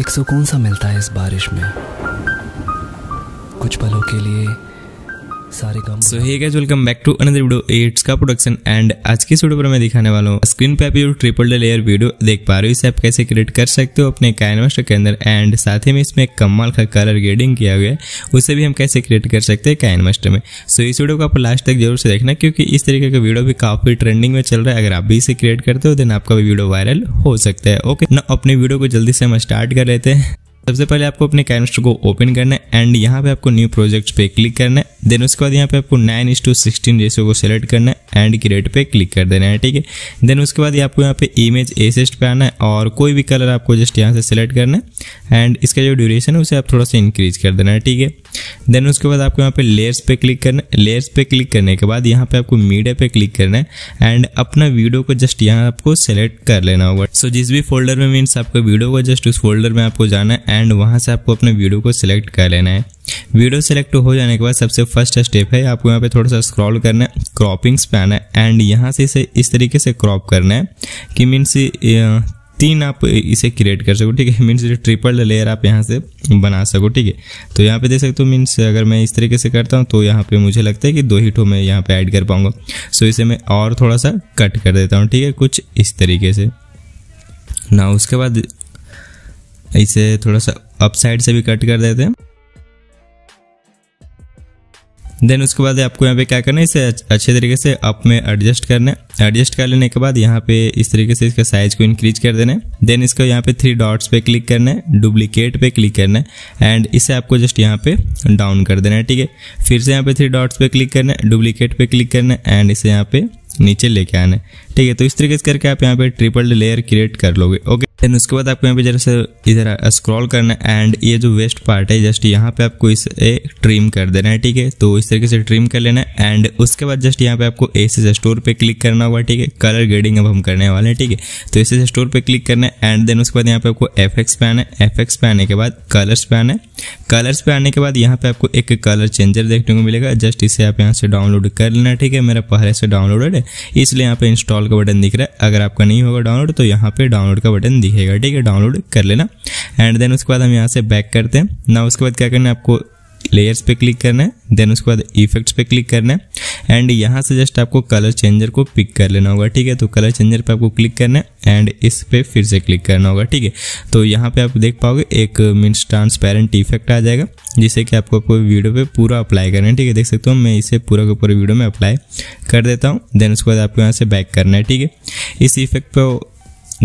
एक सुकून सा मिलता है इस बारिश में कुछ पलों के लिए सारे काम so hey guys welcome back to another video एट्स का प्रोडक्शन एंड आज की वीडियो पर मैं दिखाने वाला हूँ स्क्रीन पे आप ये ट्रिपल डे लेयर वीडियो देख पा रहे हो इसे आप कैसे क्रिएट कर सकते हो अपने कैनवास के अंदर एंड साथ ही में इसमें कमाल का कलर ग्रेडिंग किया गया है उसे भी हम कैसे क्रिएट कर सकते हैं कैनवास में सो इस वीडियो को आप लास्ट तक जरूर से देखना क्योंकि इस तरीके का वीडियो भी काफी ट्रेंडिंग में चल रहा है अगर आप भी इसे क्रिएट करते हो देन आपका भी वीडियो वायरल हो सकता है ओके ना अपने वीडियो को जल्दी से हम स्टार्ट कर लेते हैं सबसे पहले आपको अपने कैनवस्टर को ओपन करना है एंड यहाँ पे आपको न्यू प्रोजेक्ट पे क्लिक करना है देन उसके बाद यहाँ पे आपको nine is to sixteen ratio को सेलेक्ट करना है एंड क्रिएट पे क्लिक कर देना है ठीक है देन उसके बाद आपको यहाँ पे इमेज एसेस्ट पे आना है और कोई भी कलर आपको जस्ट यहाँ से सेलेक्ट करना है एंड इसका जो ड्यूरेशन है उसे आप थोड़ा सा इंक्रीज कर देना है ठीक है देन उसके बाद आपको यहाँ पे लेयर्स पे क्लिक करना है लेयर्स पे क्लिक करने के बाद यहाँ पे आपको मीडिया पे क्लिक करना है एंड अपना वीडियो को जस्ट यहाँ आपको सेलेक्ट कर लेना होगा सो जिस भी फोल्डर में मीन्स आपको वीडियो को जस्ट उस फोल्डर में आपको जाना है एंड वहाँ से आपको अपने वीडियो को सिलेक्ट कर लेना है वीडियो सेलेक्ट हो जाने के बाद सबसे फर्स्ट स्टेप है आपको यहाँ पे थोड़ा सा स्क्रॉल करना है क्रॉपिंग्स पे आना है एंड यहाँ से इसे इस तरीके से क्रॉप करना है कि मीन्स तीन आप इसे क्रिएट कर सको ठीक है मीन्स ट्रिपल लेयर आप यहाँ से बना सको ठीक है तो यहाँ पे देख सकते हो मीन्स अगर मैं इस तरीके से करता हूँ तो यहाँ पे मुझे लगता है कि दो हीटों में यहाँ पे ऐड कर पाऊंगा सो इसे मैं और थोड़ा सा कट कर देता हूँ ठीक है कुछ इस तरीके से ना उसके बाद इसे थोड़ा सा अप साइड से भी कट कर देते हैं देन उसके बाद आपको यहाँ पे क्या करना है इसे अच्छे तरीके से अप में एडजस्ट करना है एडजस्ट कर लेने के बाद यहाँ पे इस तरीके से इसका साइज को इंक्रीज कर देना है देन इसको यहाँ पे थ्री डॉट्स पे क्लिक करना है डुप्लीकेट पे क्लिक करना है एंड इसे आपको जस्ट यहाँ पे डाउन कर देना है ठीक है फिर से यहाँ पे थ्री डॉट्स पे क्लिक करना है डुप्लीकेट पे क्लिक करना है एंड इसे यहाँ पे नीचे लेके आना है ठीक है तो इस तरीके से करके आप यहाँ पे ट्रिपल लेयर क्रिएट कर लोगे ओके देन उसके बाद आपको यहाँ पे जरा से इधर स्क्रॉल करना है एंड ये जो वेस्ट पार्ट है जस्ट यहाँ पे आपको इसे ट्रिम कर देना है ठीक है तो इस तरीके से ट्रिम कर लेना है एंड उसके बाद जस्ट यहाँ पे आपको एस एस स्टोर पे क्लिक करना होगा ठीक है कलर ग्रेडिंग अब हम करने वाले हैं ठीक है तो एस एस स्टोर पे क्लिक करना है एंड देन उसके बाद यहाँ पे आपको एफ एक्स पैन है एफ एक्स पे आने के बाद कलर्स पैन है कलर्स पे आने के बाद यहाँ पे आपको एक कलर चेंजर देखने को मिलेगा जस्ट इसे आप यहाँ से डाउनलोड कर लेना ठीक है मेरा पहले से डाउनलोडेड है इसलिए यहाँ पे इंस्टॉल का बटन दिख रहा है अगर आपका नहीं होगा डाउनलोड तो यहाँ पे डाउनलोड का बटन दिखेगा ठीक है डाउनलोड कर लेना एंड देन उसके बाद हम यहाँ से बैक करते हैं ना उसके बाद क्या करना है आपको लेयर्स पे क्लिक करना है देन उसके बाद इफेक्ट्स पे क्लिक करना है एंड यहाँ से जस्ट आपको कलर चेंजर को पिक कर लेना होगा ठीक है तो कलर चेंजर पर आपको क्लिक करना है एंड इस पर फिर से क्लिक करना होगा ठीक है तो यहाँ पे आप देख पाओगे एक मीन्स ट्रांसपेरेंट इफेक्ट आ जाएगा जिसे कि आपको आपको वीडियो पे पूरा अप्लाई करना है ठीक है देख सकते हो मैं इसे पूरा के पूरे वीडियो में अप्लाई कर देता हूँ देन उसके बाद आपको यहाँ से बैक करना है ठीक है इस इफेक्ट पर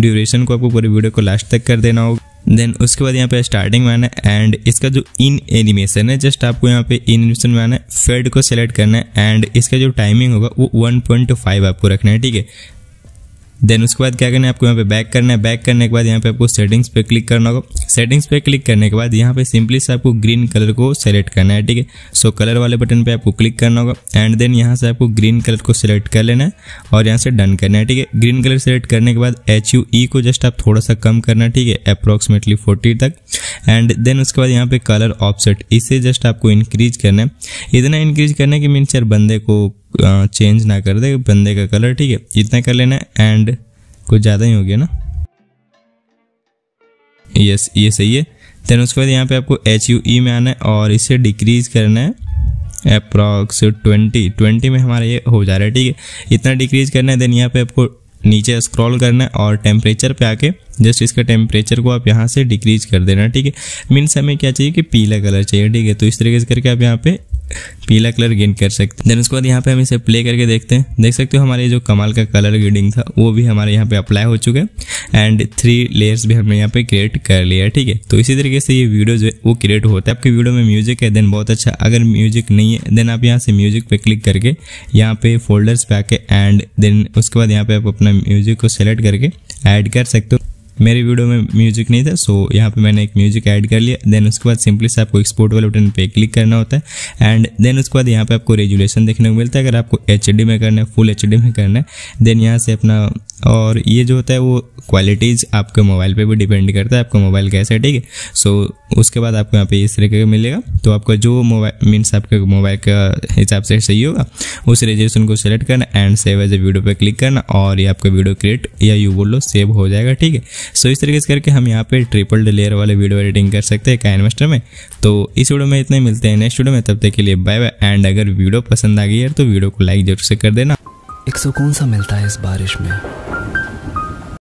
ड्यूरेशन को आपको पूरे वीडियो को लास्ट तक कर देना होगा देन उसके बाद यहाँ पे स्टार्टिंग में आना है एंड इसका जो इन एनिमेशन है जस्ट आपको यहाँ पे इन एनिमेशन में आना है फेड को सेलेक्ट करना है एंड इसका जो टाइमिंग होगा वो 1.5 आपको रखना है ठीक है देन उसके बाद क्या करना है आपको यहाँ पे बैक करना है बैक करने के बाद यहाँ पे आपको सेटिंग्स पे क्लिक करना होगा सेटिंग्स पे क्लिक करने के बाद यहाँ पे सिंपली से आपको ग्रीन कलर को सेलेक्ट करना है ठीक है सो कलर वाले बटन पे आपको क्लिक करना होगा एंड देन यहाँ से आपको ग्रीन कलर को सिलेक्ट कर लेना है और यहाँ से डन करना है ठीक है ग्रीन कलर सेलेक्ट करने के बाद एच यू ई को जस्ट आप थोड़ा सा कम करना है ठीक है अप्रॉक्सीमेटली फोर्टी तक एंड देन उसके बाद यहाँ पे कलर ऑफसेट इसे जस्ट आपको इंक्रीज करना है इतना इंक्रीज करना है कि मीन्स यार बंदे को चेंज ना कर दे बंदे का कलर ठीक है इतना कर लेना एंड कुछ ज़्यादा ही हो गया ना यस ये सही है देन उसके बाद यहाँ पे आपको एच यू ई में आना है और इसे डिक्रीज करना है अप्रॉक्स ट्वेंटी ट्वेंटी में हमारा ये हो जा रहा है ठीक है इतना डिक्रीज करना है देन यहाँ पे आपको नीचे स्क्रॉल करना है और टेम्परेचर पे आके जस्ट इसका टेम्परेचर को आप यहाँ से डिक्रीज कर देना ठीक है मीन्स हमें क्या चाहिए कि पीला कलर चाहिए ठीक है तो इस तरीके से करके आप यहाँ पे पीला कलर गेन कर सकते देन उसके बाद यहाँ पे हम इसे प्ले करके देखते हैं देख सकते हो हमारे जो कमाल का कलर ग्रेडिंग था वो भी हमारे यहाँ पे अप्लाई हो चुका है एंड थ्री लेयर्स भी हमने यहाँ पे क्रिएट कर लिया है ठीक है तो इसी तरीके से ये वीडियो जो है वो क्रिएट होता है आपकी वीडियो में म्यूजिक है देन बहुत अच्छा अगर म्यूजिक नहीं है देन आप यहाँ से म्यूजिक पे क्लिक करके यहाँ पे फोल्डर्स पे आके एंड देन उसके बाद यहाँ पे आप अपना म्यूजिक को सेलेक्ट करके एड कर सकते हो मेरे वीडियो में म्यूजिक नहीं था सो यहाँ पे मैंने एक म्यूजिक ऐड कर लिया देन उसके बाद सिंपली से आपको एक्सपोर्ट वाले बटन पे क्लिक करना होता है एंड देन उसके बाद यहाँ पे आपको रेजुलेशन देखने को मिलता है अगर आपको एच में करना है फुल एच में करना है देन यहाँ से अपना और ये जो होता है वो क्वालिटीज़ आपके मोबाइल पर भी डिपेंड करता है आपका मोबाइल कैसा है ठीक है सो उसके बाद आपको यहाँ पे इस तरीके का मिलेगा तो आपका जो मोबाइल मीन्स आपके मोबाइल का हिसाब से सही होगा उस रेजुलेशन को सेलेक्ट करना and save as a video पर क्लिक करना और ये आपका वीडियो क्रिएट या यू बोल लो सेव हो जाएगा ठीक है सो इस तरीके से करके हम यहाँ पे ट्रिपल लेयर वाले वीडियो एडिटिंग कर सकते हैं काइनमास्टर में तो इस वीडियो में इतने मिलते हैं नेक्स्ट वीडियो में तब तक के लिए बाय बाय एंड अगर वीडियो पसंद आ गई है तो वीडियो को लाइक जरूर से कर देना एक सुकून सा मिलता है इस बारिश में